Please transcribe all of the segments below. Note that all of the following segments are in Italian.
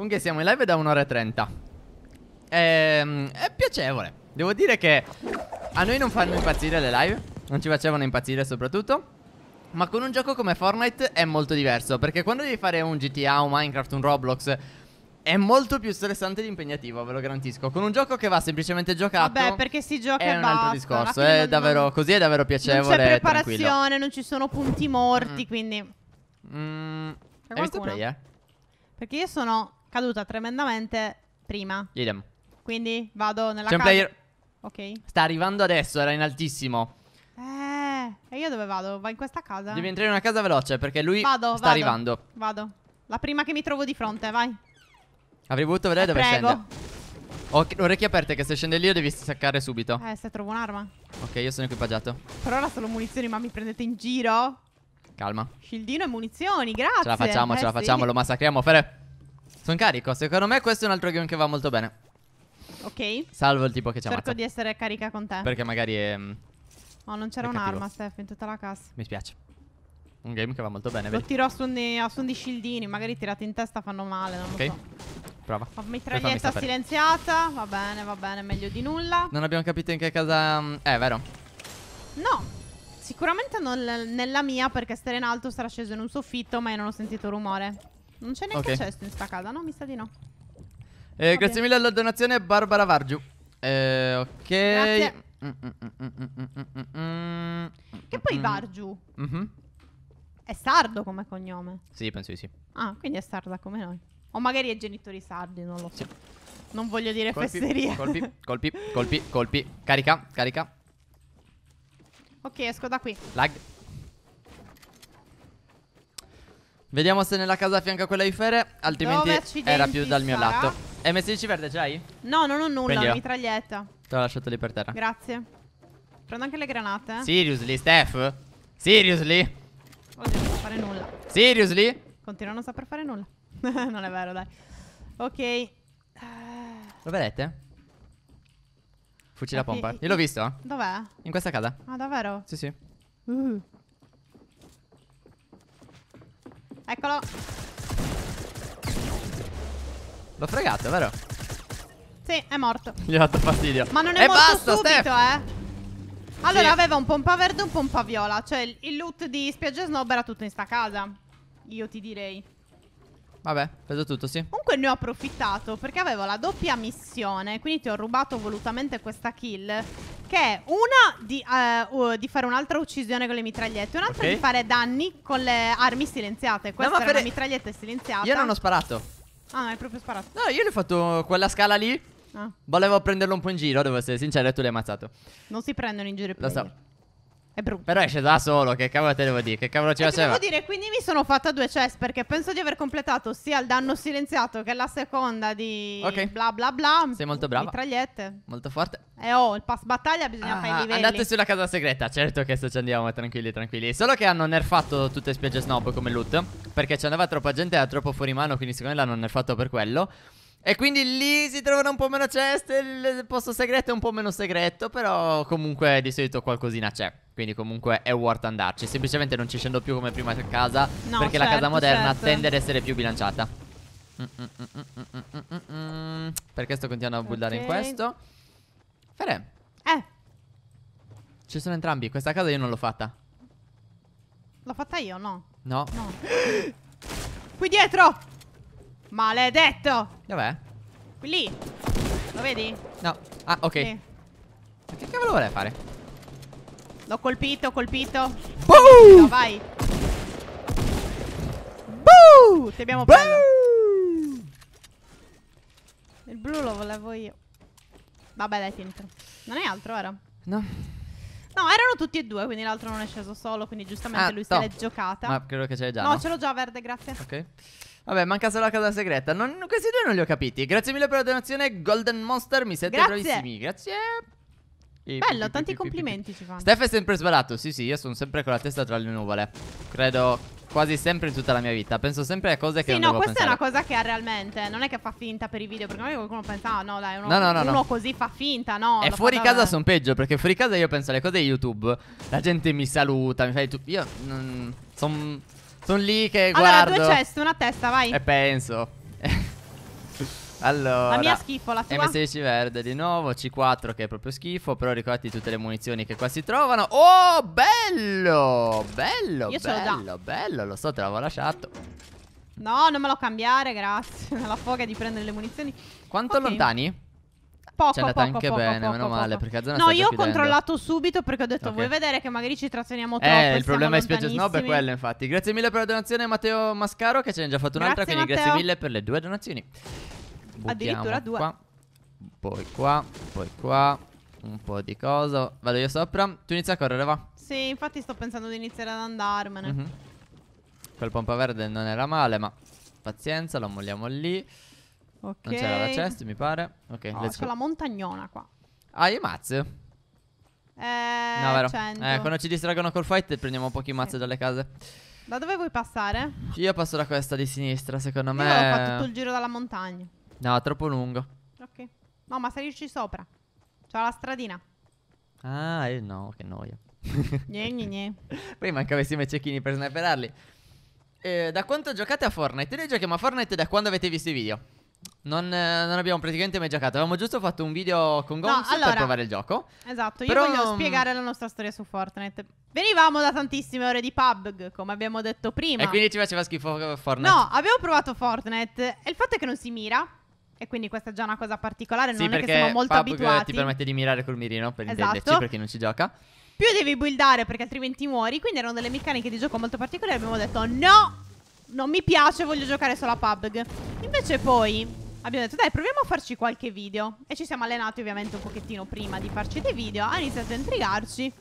Comunque siamo in live da un'ora e trenta. Ehm, è piacevole. Devo dire che a noi non fanno impazzire le live. Non ci facevano impazzire soprattutto. Ma con un gioco come Fortnite è molto diverso. Perché quando devi fare un GTA, un Minecraft, un Roblox... È molto più stressante ed impegnativo, ve lo garantisco. Con un gioco che va semplicemente giocato. Vabbè, perché si gioca è un basta, altro discorso. È non, davvero, non, così è davvero piacevole. Non c'è preparazione, tranquillo. non ci sono punti morti, mm. quindi. Mm. Hai visto play, eh? Perché io sono caduta tremendamente prima. Idem. Quindi vado nella casa. un player. Ok. Sta arrivando adesso, era in altissimo. Eh, e io dove vado? Vai in questa casa? Devi entrare in una casa veloce perché lui vado, sta vado, arrivando. Vado. La prima che mi trovo di fronte, vai. Avrei voluto vedere eh, dove prego. scende. Ok, orecchie aperte che se scende lì lo devi staccare subito. Eh, se trovo un'arma. Ok, io sono equipaggiato. Per ora solo munizioni, ma mi prendete in giro? Calma. Scildino e munizioni, grazie. Ce la facciamo, eh, ce la eh, facciamo, sì. lo massacriamo, Fere. Sono carico, secondo me questo è un altro game che va molto bene. Ok. Salvo il tipo che ci ha Cerco ammazza. di essere carica con te. Perché magari è... Oh, non c'era un'arma, Steph, in tutta la cassa. Mi spiace. Un game che va molto bene, Lo tiro a suon, di, a shieldini, magari tirati in testa fanno male, non okay. lo so. Prova. Ho mitraglietta silenziata, va bene, va bene, meglio di nulla. Non abbiamo capito in che casa... Eh, vero? No. Sicuramente non nella mia perché stare in alto sarà sceso in un soffitto, ma io non ho sentito rumore. Non c'è neanche okay. chest in sta casa, no? Mi sa di no. Eh, grazie mille alla donazione Barbara Vargiu. Eh, ok. Grazie. Mm, mm, mm, che poi Vargiu -hmm. è sardo come cognome? Sì, penso di sì. Ah, quindi è sarda come noi. O magari è genitori sardi, non lo so. Sì. Non voglio dire colpi, fesseria. Colpi, colpi, colpi, colpi. Carica, carica. Ok, esco da qui. Lag. Vediamo se nella casa fianca a quella di Fere, altrimenti era più dal mio sarà? lato. M16 verde c'hai? No, non ho nulla, Prendi mitraglietta. Te l'ho lasciato lì per terra. Grazie. Prendo anche le granate. Eh. Seriously, Steph? Seriously? Oddio, non so fare nulla. Seriously? Continuo a non saper fare nulla. non è vero, dai. Ok. Lo eh. vedete? Fucile okay. a pompa. Io l'ho visto. Dov'è? In questa casa. Ah, davvero? Sì, sì. Uh. Eccolo. L'ho fregato, vero? Sì, è morto. Gli ho dato fastidio. Ma non è e morto basta, subito, Steph. eh. Allora sì. aveva un pompa verde e un pompa viola. Cioè il loot di Spiaggia Snob era tutto in sta casa. Io ti direi. Vabbè, preso tutto, sì. Comunque ne ho approfittato perché avevo la doppia missione. Quindi ti ho rubato volutamente questa kill. Che è una di, uh, uh, di fare un'altra uccisione con le mitragliette, un'altra okay. di fare danni con le armi silenziate. Questa no, era una mitraglietta silenziata. Io non ho sparato. Ah, hai proprio sparato. No, io gli ho fatto quella scala lì. Ah. Volevo prenderlo un po' in giro, devo essere sincero, e tu l'hai ammazzato. Non si prendono in giro i player. Lo so. È brutto. Però esce da solo, che cavolo te devo dire? Che cavolo ci faceva? Eh, devo dire, quindi mi sono fatta due chest perché penso di aver completato sia il danno silenziato che la seconda di okay. bla bla bla. Sei molto bravo. Mitragliette. Molto forte. E ho oh, il pass battaglia bisogna ah, fare i ah, livelli. Andate sulla casa segreta, certo che sto ci andiamo tranquilli tranquilli. Solo che hanno nerfato tutte spiagge snob come loot perché ci andava troppa gente era troppo fuori mano, quindi secondo me l'hanno nerfato per quello. E quindi lì si trovano un po' meno ceste, il posto segreto è un po' meno segreto, però comunque di solito qualcosina c'è. Quindi comunque è worth andarci. Semplicemente non ci scendo più come prima a casa, no, perché certo, la casa moderna certo. tende ad essere più bilanciata. Mm, mm, mm, perché sto continuando a buildare okay. in questo? Fere. Eh. Ci sono entrambi, questa casa io non l'ho fatta. L'ho fatta io, no? No. No. Qui dietro! Maledetto! Dov'è? Qui lì. Lo vedi? No. Ah, ok. Sì. Ma che cavolo vuole fare? L'ho colpito, ho colpito. Boo! No, vai. Boo! Ti abbiamo preso. Il blu lo volevo io. Vabbè, dai, finito. Non è altro, vero? No. No, erano tutti e due, quindi l'altro non è sceso solo, quindi giustamente ah, lui se l'è giocata. Ma credo che ce l'hai già. No, no, ce l'ho già verde, grazie. Ok. Vabbè, manca solo la casa segreta. Non, questi due non li ho capiti. Grazie mille per la donazione, Golden Monster. Mi siete Grazie. bravissimi. Grazie. E Bello, pi, tanti pi, pi, complimenti ci fanno. Steph è sempre sbalato. Sì, sì, io sono sempre con la testa tra le nuvole. Credo quasi sempre in tutta la mia vita. Penso sempre a cose che sì, non no, questa pensare. è una cosa che ha realmente. Non è che fa finta per i video. Perché magari qualcuno pensa, ah, no, dai, uno, no, no, no, uno così fa finta, no. E fuori casa sono peggio. Perché fuori casa io penso alle cose di YouTube. La gente mi saluta, mi fa YouTube. Io. Mm, sono sono lì che guardo. Allora, due chest, una testa, vai. E penso. allora. La mia schifo, la tua. M16 verde di nuovo, C4 che è proprio schifo, però ricordati tutte le munizioni che qua si trovano. Oh, bello! Bello, Io bello, bello. Lo so, te l'avevo lasciato. No, non me lo cambiare, grazie. La foga di prendere le munizioni. Quanto okay. lontani? poco. C'è andata poco, anche poco, bene, poco, meno male. Perché la zona no, io ho controllato subito perché ho detto, okay. vuoi vedere che magari ci trazioniamo eh, troppo. Eh, il problema di Spiaggia Snob è quello, infatti. Grazie mille per la donazione, Matteo Mascaro, che ce ne ha già fatto un'altra. Grazie, quindi Matteo. grazie mille per le due donazioni. Buttiamo Addirittura due. Qua. Poi qua, poi qua. Un po' di cosa. Vado io sopra. Tu inizia a correre, va. Sì, infatti sto pensando di iniziare ad andarmene. Mm -hmm. Quel pompa verde non era male, ma pazienza, lo molliamo lì. Ok. Non c'era la chest, mi pare. Ok, no, let's c'è la montagnona qua. Ah, i mazzi. Eh, no, vero. Eh, quando ci distraggono col fight prendiamo pochi mazzi sì. dalle case. Da dove vuoi passare? Io passo da questa di sinistra, secondo Io me. No, ho fatto tutto il giro dalla montagna. No, è troppo lungo. Ok. No, ma salirci sopra. C'è la stradina. Ah, eh, no, che noia. Gne, gne, gne. Prima che avessimo i cecchini per sniperarli. Eh, da quanto giocate a Fortnite? Noi giochiamo a Fortnite da quando avete visto i video. Non, eh, non, abbiamo praticamente mai giocato. Avevamo giusto fatto un video con Gonz no, allora, per provare il gioco. Esatto, io però... voglio spiegare la nostra storia su Fortnite. Venivamo da tantissime ore di pub, come abbiamo detto prima. E quindi ci faceva schifo eh, Fortnite. No, avevo provato Fortnite e il fatto è che non si mira. E quindi questa è già una cosa particolare, sì, non è che siamo molto pub abituati. ti permette di mirare col mirino, per esatto. intenderci, per chi non ci gioca. Più devi buildare perché altrimenti muori, quindi erano delle meccaniche di gioco molto particolari. Abbiamo detto no, non mi piace, voglio giocare solo a PUBG. Invece poi abbiamo detto, dai, proviamo a farci qualche video. E ci siamo allenati ovviamente un pochettino prima di farci dei video. Ha iniziato a intrigarci.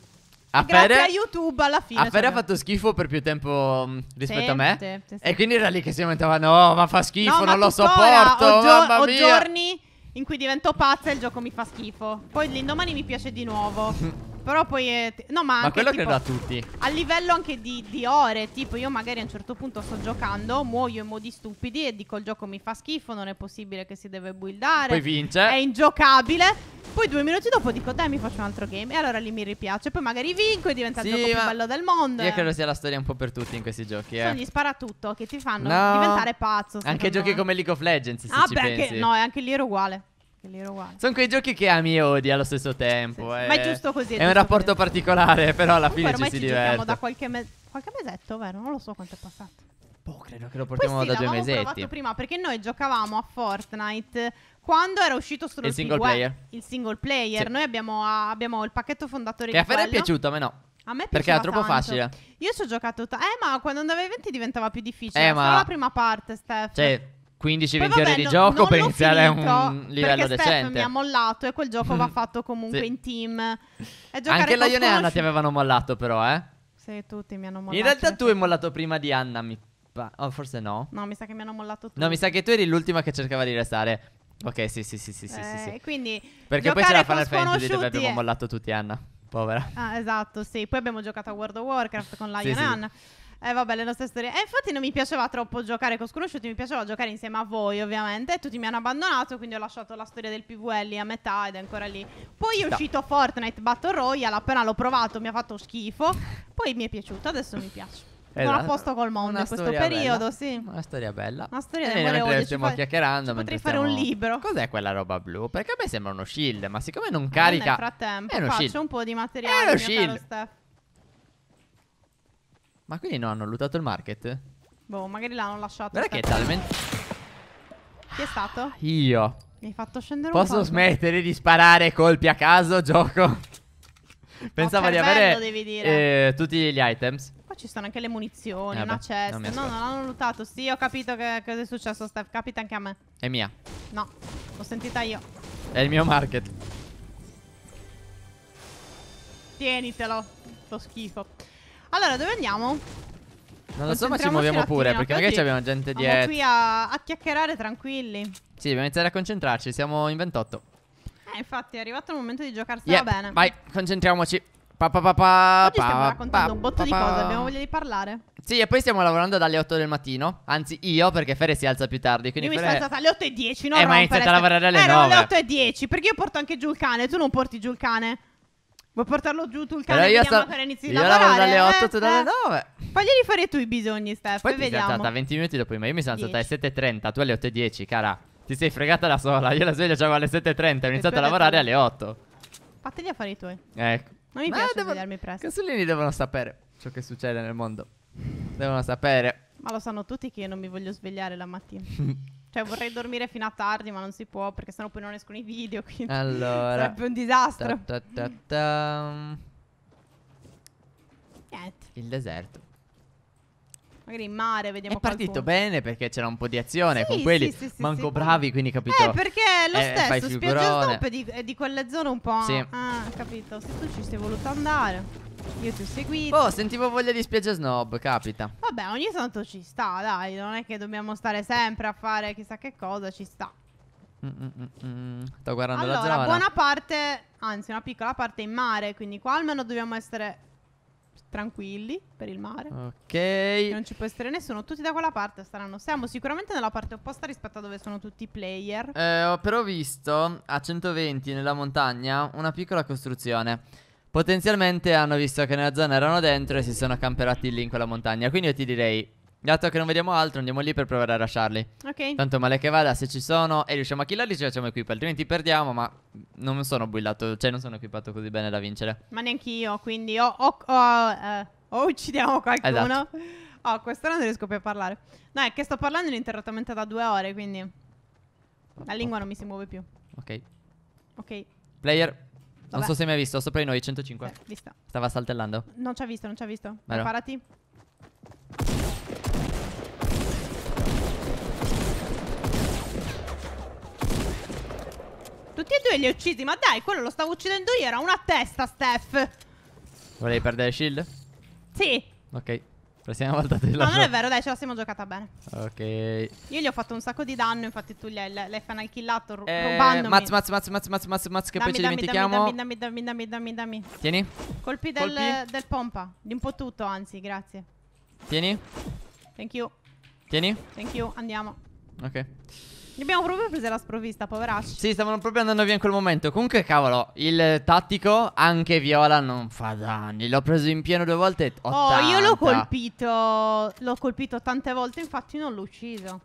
A Grazie a YouTube alla fine. A Fede ha fatto schifo per più tempo mm, rispetto sì, a me. Sì, e quindi era lì che si aumentava No, ma fa schifo, no, non lo sopporto. Ho, gio- ho giorni in cui divento pazza e il gioco mi fa schifo. Poi l'indomani mi piace di nuovo. però poi è... No, ma, ma quello tipo, credo a tutti. A livello anche di, di, ore, tipo io magari a un certo punto sto giocando, muoio in modi stupidi e dico il gioco mi fa schifo, non è possibile che si deve buildare. Poi vince. È ingiocabile. Poi due minuti dopo dico dai mi faccio un altro game e allora lì mi ripiace. Poi magari vinco e diventa sì, il gioco più bello del mondo. Io credo sia la storia un po' per tutti in questi giochi. Eh. Sono gli tutto, che ti fanno no. diventare pazzo. Anche me. giochi come League of Legends. Se ah, beh, anche, no, anche lì ero uguale. Che li era uguale. Sono quei giochi che ami e odi allo stesso tempo. Sì, sì. Eh. Ma è giusto così. È, è un rapporto così. particolare, però alla Comunque, fine ci si diverte. Ormai da qualche, me- qualche mesetto, vero? Non lo so quanto è passato. Boh, credo che lo portiamo sì, da due mesetti. L'abbiamo provato prima perché noi giocavamo a Fortnite quando era uscito solo il single p player. Il single player. Sì. Noi abbiamo, abbiamo, il pacchetto fondatore che di Che a Fer è piaciuto, a me no. A me Perché era troppo tanto. facile. Io ci ho giocato. T- eh, ma quando andavi avanti diventava più difficile. Eh, ma... Solo la prima parte, Steph. Cioè, 15-20 ore di no, gioco per iniziare a un livello perché decente. mi ha mollato e quel gioco va fatto comunque sì. in team. Anche la Ione e Anna ti avevano mollato però, eh? Sì, tutti mi hanno mollato. In realtà tu hai mollato prima di Anna, mi pa- oh, forse no? No, mi sa che mi hanno mollato tutti. No, mi sa che tu eri l'ultima che cercava di restare. Ok, sì, sì, sì, sì, eh, sì, Quindi Perché poi c'era Final Fantasy dove abbiamo mollato tutti Anna, povera. Ah, esatto, sì. Poi abbiamo giocato a World of Warcraft con la Ione e Anna. Eh vabbè, le nostre storie. eh, infatti non mi piaceva troppo giocare con sconosciuti, mi piaceva giocare insieme a voi, ovviamente. E tutti mi hanno abbandonato, quindi ho lasciato la storia del PVL a metà ed è ancora lì. Poi è uscito Fortnite Battle Royale, appena l'ho provato mi ha fatto schifo, poi mi è piaciuto, adesso mi piace. Eh, Sono a posto col mondo in questo periodo, bella. sì. Una storia bella. Una storia bella. Eh, mentre stiamo fa... chiacchierando, mentre potrei stiamo... fare un libro. Cos'è quella roba blu? Perché a me sembra uno shield, ma siccome non carica. Ma eh, nel frattempo, è uno faccio shield. un po' di materiale. È uno shield. Ma quindi non hanno lootato il market? Boh, magari l'hanno lasciato. Guarda che è talmente... Chi è stato? Io. Mi hai fatto scendere Posso un po'. Posso smettere di sparare colpi a caso, gioco? Pensavo oh, di avere devi eh, tutti gli items. Qua ci sono anche le munizioni, eh, una beh, cesta. Non no, non l'hanno lootato. Sì, ho capito che cosa è successo, Steph. Capita anche a me. È mia. No, l'ho sentita io. È il mio market. Tienitelo, lo schifo. Allora, dove andiamo? Non lo so, ma ci muoviamo pure, perché magari sì. abbiamo gente dietro. Siamo qui a, a chiacchierare tranquilli. Sì, dobbiamo iniziare a concentrarci, siamo in 28. Eh, infatti, è arrivato il momento di giocarsela yeah, bene. Vai, concentriamoci. Pa, pa, pa, pa, Oggi stiamo raccontando pa, un botto pa, di cose, abbiamo voglia di parlare. Sì, e poi stiamo lavorando dalle 8 del mattino. Anzi, io, perché Fere si alza più tardi. Quindi io Fere... mi sono alzata alle 8 e 10, Non Eh, rompere, ma hai iniziato a lavorare alle eh, 9. Erano le 8 e 10, perché io porto anche giù il cane, tu non porti giù il cane. Vuoi portarlo giù tu il cane? Allora io sto... quando inizi a io lavorare. dalle 8 eh, dalle 9. Fagli fare tu i bisogni, Steph. Poi, poi vediamo. Sei alzata 20 minuti dopo, ma io mi sono alzata alle 7.30, tu alle 8.10, cara. Ti sei fregata da sola. Io la sveglia già alle 7.30, ho iniziato a lavorare alle 8. Fateli a fare tuoi. Ecco. Non mi ma piace devo... svegliarmi presto. I Cazzolini devono sapere ciò che succede nel mondo. Devono sapere. Ma lo sanno tutti che io non mi voglio svegliare la mattina. Cioè vorrei dormire fino a tardi, ma non si può perché sennò poi non escono i video, quindi allora, sarebbe un disastro. Ta ta ta Il deserto magari in mare vediamo È partito bene perché c'era un po' di azione sì, con quelli, sì, sì, manco bravi, quindi capito. Eh, perché lo eh, stesso, Spiaggia Stop è di, è eh, di quelle zone un po'. Sì. Ah, capito. Se tu ci sei voluto andare. Io ti ho seguito. Oh, sentivo voglia di spiaggia snob, capita. Vabbè, ogni tanto ci sta, dai. Non è che dobbiamo stare sempre a fare chissà che cosa, ci sta. Mm, mm, mm. mm. Sto guardando allora, la zona. Allora, buona parte, anzi, una piccola parte in mare. Quindi qua almeno dobbiamo essere tranquilli per il mare. Ok. non ci può essere nessuno, tutti da quella parte staranno. Siamo sicuramente nella parte opposta rispetto a dove sono tutti i player. Eh, ho però visto a 120 nella montagna una piccola costruzione. Potenzialmente hanno visto che nella zona erano dentro e si sono camperati lì in quella montagna. Quindi io ti direi Dato che non vediamo altro, andiamo lì per provare a lasciarli. Ok. Tanto male che vada, se ci sono e riusciamo a killarli, ci facciamo equipa. Altrimenti perdiamo, ma non sono buillato, cioè non sono equipato così bene da vincere. Ma neanche io, quindi o, o, o, eh, o uccidiamo qualcuno. Esatto. Oh, quest'ora non riesco più a parlare. No, è che sto parlando ininterrottamente da due ore, quindi. La lingua non mi si muove più. Ok. Ok. Player. Non so se mi hai visto, sopra di noi, 105. Sì, Stava saltellando. Non ci ha visto, non ci ha visto. Vero. Preparati. Tutti e due li ho uccisi, ma dai, quello lo stavo uccidendo io, era una testa, Steph. Volevi perdere shield? Sì. Ok. Prossima volta te la No, non è vero, dai, ce la siamo giocata bene. Ok. Io gli ho fatto un sacco di danno, infatti tu l'hai, l'hai final killato ru- eh, rubandomi. Mazz, mazz, mazz, mazz, mazz, mazz, mazz, che dammi, poi ci dammi, dimentichiamo. Dammi, dammi, dammi, dammi, dammi, dammi. Tieni. Colpi del, Colpi. del pompa. Di un po' tutto, anzi, grazie. Tieni. Thank you. Tieni. Thank you, andiamo. Ok. Li abbiamo proprio presi la sprovvista, poveracci. Sì, stavano proprio andando via in quel momento. Comunque, cavolo, il tattico, anche Viola, non fa danni. L'ho preso in pieno due volte. 80. Oh, io l'ho colpito. L'ho colpito tante volte, infatti non l'ho ucciso.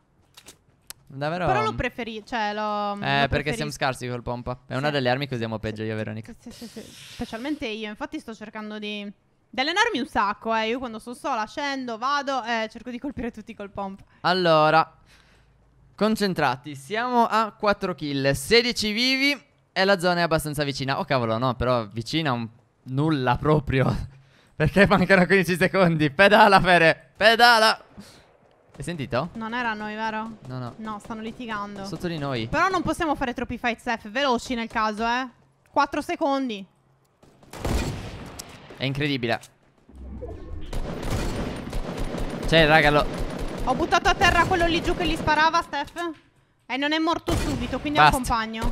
Davvero? Però lo preferisco. Cioè, lo. Eh, lo perché siamo scarsi col pompa. È sì. una delle armi che usiamo peggio io, Veronica. Sì, sì, sì. Specialmente io. Infatti, sto cercando di. Di allenarmi un sacco, eh. Io quando sono sola scendo, vado e eh, cerco di colpire tutti col pompa. Allora. Concentrati, siamo a 4 kill, 16 vivi e la zona è abbastanza vicina. Oh cavolo, no, però vicina un... nulla proprio. Perché mancano 15 secondi. Pedala, Fere, pedala. Hai sentito? Non era noi, vero? No, no. No, stanno litigando. Sotto di noi. Però non possiamo fare troppi fight F veloci nel caso, eh. 4 secondi. È incredibile. Cioè, raga, lo... Ho buttato a terra quello lì giù che gli sparava, Steph. E non è morto subito, quindi Basta. è un compagno.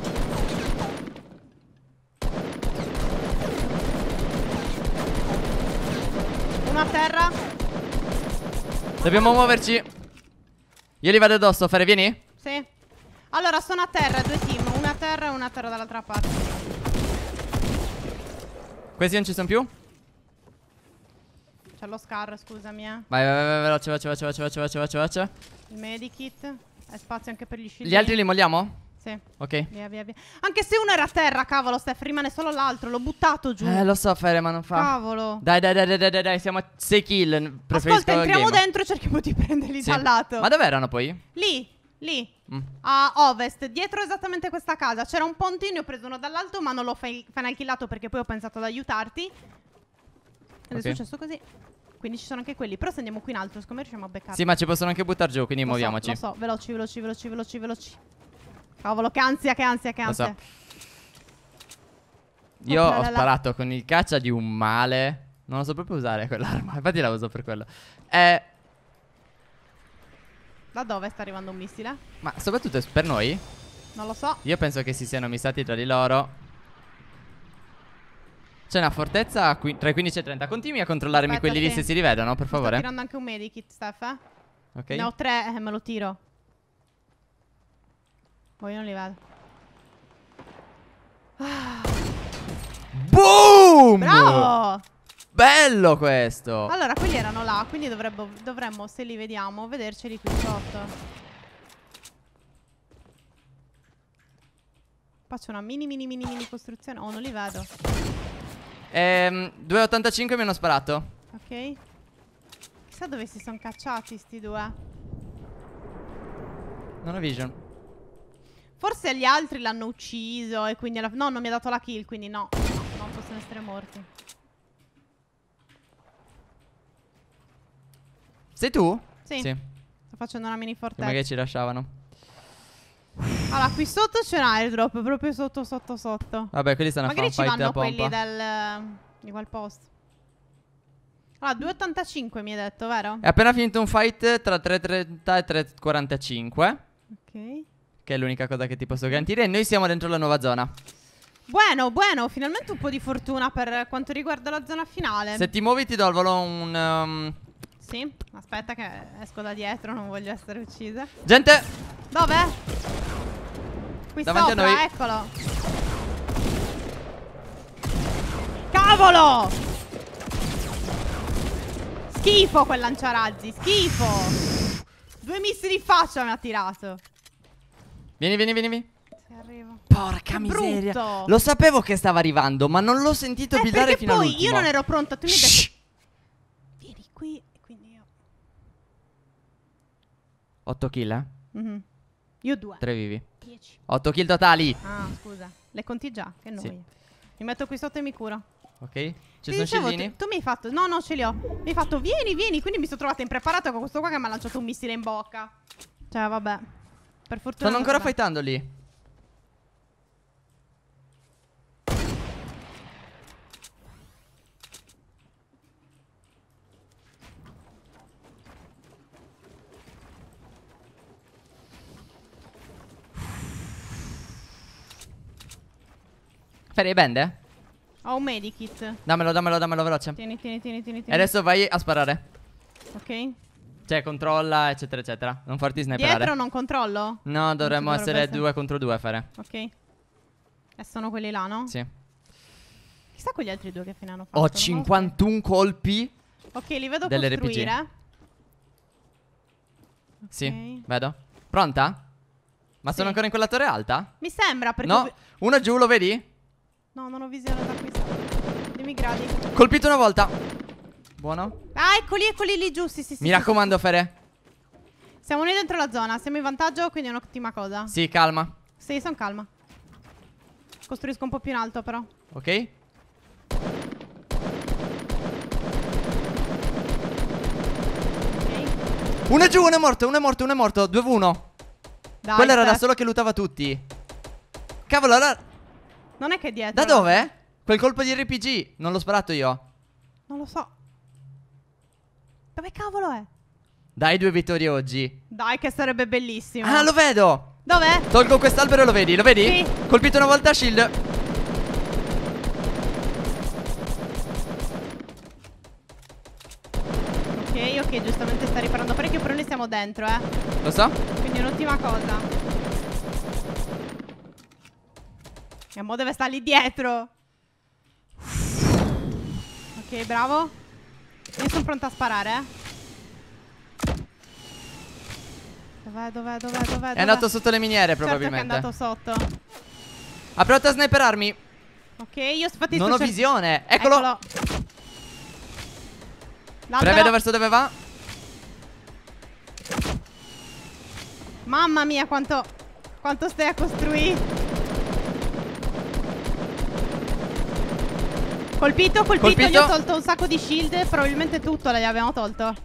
Uno a terra. Dobbiamo muoverci. Io li vado addosso, Fare, vieni? Sì. Allora, sono a terra, due team. Una a terra e una a terra dall'altra parte. Questi non ci sono più? c'è lo scar, scusami, eh. Vai, vai, vai, veloce, veloce, veloce, veloce, veloce, veloce, Il medikit. Hai spazio anche per gli scivoli. Gli altri li molliamo? Sì. Ok. Via, via, via. Anche se uno era a terra, cavolo, Steph, rimane solo l'altro. L'ho buttato giù. Eh, lo so, Fere, ma non fa. Cavolo. Dai, dai, dai, dai, dai, dai, siamo a 6 kill. Preferisco Ascolta, entriamo game. dentro e cerchiamo di prenderli sì. dal lato. Ma dove erano poi? Lì. Lì, mm. a ovest, dietro esattamente questa casa. C'era un pontino, ho preso uno dall'alto, ma non l'ho final killato perché poi ho pensato ad aiutarti. Ed okay. è successo così. Quindi ci sono anche quelli. Però se andiamo qui in alto, siccome riusciamo a beccare. Sì, ma ci possono anche buttare giù, quindi lo muoviamoci. So, lo so, veloci, veloci, veloci, veloci, veloci. Cavolo, che ansia, che ansia, che ansia. So. Io oh, ho sparato con il caccia di un male. Non lo so proprio usare quell'arma. Infatti la uso per quello. Eh. Da dove sta arrivando un missile? Ma soprattutto per noi? Non lo so. Io penso che si siano missati tra di loro. C'è una fortezza qui, tra i 15 e i 30. Continui a controllarmi Aspetta, quelli sì. lì se si rivedono, per favore. Sto tirando anche un medikit, Steffa. Ok. Ne ho tre, eh, me lo tiro. Poi boh, non li vado. Boom! Bravo! Bello questo! Allora, quelli erano là, quindi dovrebbe, dovremmo, se li vediamo, vederceli qui sotto. Faccio una mini mini mini mini costruzione Oh non li vedo Ehm, 2,85 mi hanno sparato. Ok. Chissà dove si sono cacciati sti due. Non ho vision. Forse gli altri l'hanno ucciso e quindi... La... No, non mi ha dato la kill, quindi no. no non possono essere morti. Sei tu? Sì. sì. Sto facendo una mini fortezza. Come che ci lasciavano. Allora, qui sotto c'è un airdrop, proprio sotto, sotto, sotto. Vabbè, quelli stanno a fare un fight Magari ci vanno quelli del... di quel posto. Allora, 2,85 mi hai detto, vero? È appena finito un fight tra 3,30 e 3,45. Ok. Che è l'unica cosa che ti posso garantire. E noi siamo dentro la nuova zona. Buono, buono, finalmente un po' di fortuna per quanto riguarda la zona finale. Se ti muovi ti do al volo un... Um, sì, aspetta che esco da dietro, non voglio essere uccisa. Gente! Dov'è? Qui Davanti sopra, a noi. eccolo. Cavolo! Schifo quel lanciarazzi, schifo! Due missili in faccia mi ha tirato. Vieni, vieni, vieni, vieni. Arrivo. Porca miseria. Brutto. Lo sapevo che stava arrivando, ma non l'ho sentito eh, buildare fino all'ultimo. Perché poi io non ero pronta, tu mi hai detto Vieni qui 8 kill, eh? Mm-hmm. Io 2. 3 vivi. 10. 8 kill totali. Ah, scusa. Le conti già, che noia. Sì. Mi metto qui sotto e mi curo. Ok. Ci Ti sono dicevo, Tu, tu mi hai fatto... No, no, ce li ho. Mi hai fatto, vieni, vieni. Quindi mi sono trovata impreparata con questo qua che mi ha lanciato un missile in bocca. Cioè, vabbè. Per fortuna... Stanno ancora fightando lì. Ferri bende? Ho un medikit. Dammelo, dammelo, dammelo veloce. Tieni, tieni, tieni, tieni. E adesso vai a sparare. Ok. Cioè, controlla, eccetera, eccetera. Non farti sniperare. Dietro non controllo? No, dovremmo non essere due contro due, a fare. Ok. E eh, sono quelli là, no? Sì. Chissà quegli altri due che fine hanno fatto. Ho 51 colpi. Ok, li vedo delle costruire. RPG. Okay. Sì, vedo. Pronta? Ma sì. sono ancora in quella torre alta? Mi sembra, perché... No, uno giù, lo vedi? No, non ho visione da questa. Dimmi gradi. Colpito una volta. Buono. Ah, eccoli, eccoli lì giù. Sì, sì, sì. Mi raccomando, Fere. Siamo noi dentro la zona. Siamo in vantaggio, quindi è un'ottima cosa. Sì, calma. Sì, sono calma. Costruisco un po' più in alto, però. Ok. Uno è giù, uno è morto, uno è morto, uno è morto. 2v1. Quello aspetta. era da solo che lutava tutti. Cavolo, allora. Non è che è dietro. Da dove? Quel colpo di RPG. Non l'ho sparato io. Non lo so. Dove cavolo è? Dai due vittorie oggi. Dai, che sarebbe bellissimo. Ah, lo vedo. Dov'è? Tolgo quest'albero e lo vedi, lo vedi? Sì. Colpito una volta shield. Ok, ok, giustamente sta riparando parecchio, però noi siamo dentro, eh. Lo so. Quindi è un'ottima cosa. E mo deve stare lì dietro. Ok, bravo. Io sono pronta a sparare, eh. Dov'è, dov'è, dov'è, dov'è? È andato sotto le miniere, certo probabilmente. Certo è andato sotto. Ha provato a sniperarmi. Ok, io infatti Non ho visione. Eccolo. Eccolo. Prevedo verso dove va. Mamma mia, quanto... Quanto stai a costruire. Colpito, colpito, colpito, gli ho tolto un sacco di shield, probabilmente tutto le abbiamo tolto.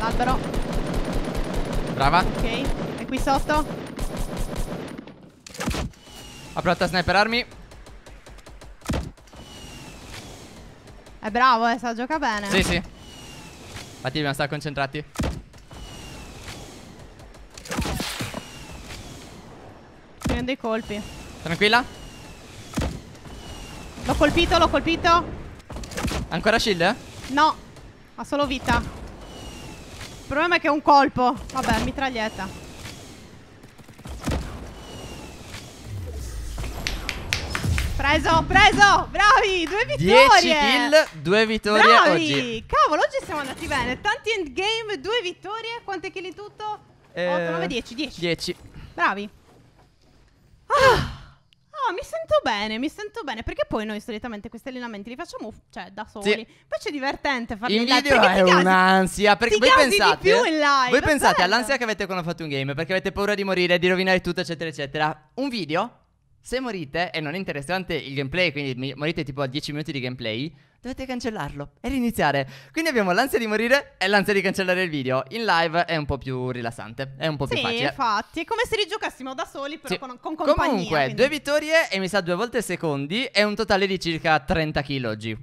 L'albero. Brava. Ok, è qui sotto. Ha provato a sniperarmi. È bravo, eh, sa gioca bene. Sì, sì. Infatti dobbiamo stare concentrati. Prendo i colpi. Tranquilla? colpito, l'ho colpito. Ancora shield? Eh? No, ha solo vita. Il problema è che è un colpo. Vabbè, mitraglietta. Preso, preso, bravi, due vittorie 10 kill, due vittorie bravi. oggi Cavolo, oggi siamo andati bene Tanti endgame, due vittorie Quante kill in tutto? Eh, 8, 9, 10, 10 10 Bravi sento bene, mi sento bene. Perché poi noi solitamente questi allenamenti li facciamo cioè, da soli. Sì. Invece è divertente farli in live. Video è un'ansia. Perché voi pensate, di più in live, voi pensate all'ansia che avete quando fate un game. Perché avete paura di morire, di rovinare tutto, eccetera, eccetera. Un video se morite e non è interessante il gameplay, quindi morite tipo a 10 minuti di gameplay, dovete cancellarlo e riniziare. Quindi abbiamo l'ansia di morire e l'ansia di cancellare il video. In live è un po' più rilassante, è un po' sì, più facile. infatti, è come se rigiocassimo da soli, però sì. con, con compagnia. Comunque, quindi. due vittorie e mi sa due volte secondi e un totale di circa 30 kg oggi.